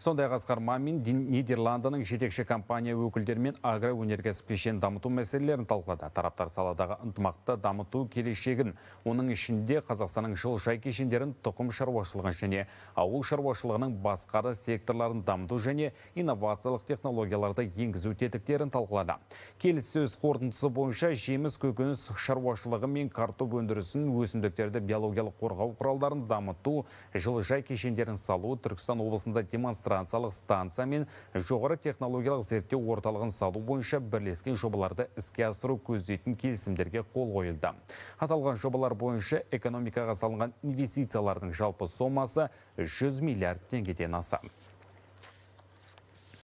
сондай ақ асқар мамин нидерландының жетекші компания өкілдерімен агроөнеркәсіп кешенін дамыту мәселелерін талқылады тараптар саладағы ынтымақты дамыту келешегін оның ішінде қазақстанның жылыжай кешендерін тұқым шаруашылығын және ауыл шаруашылығының басқа да секторларын дамыту және инновациялық технологияларды енгізу тетіктерін талқылады келіссөз қорытындысы бойынша жеміс көкөніс шаруашылығы мен картоп өндірісін өсімдіктерді биологиялық қорғау құралдарын дамыту жылыжай кешендерін салу түркістан облысында демонстрация Трансалық станция мен жоғары технологиялық зерттеу орталығын салу бойынша бірлескен жобаларды іске асыру көздейтін келісімдерге қол қойылды. Аталған жобалар бойынша экономикаға салынған инвестициялардың жалпы сомасы 100 миллиард теңгеден асады.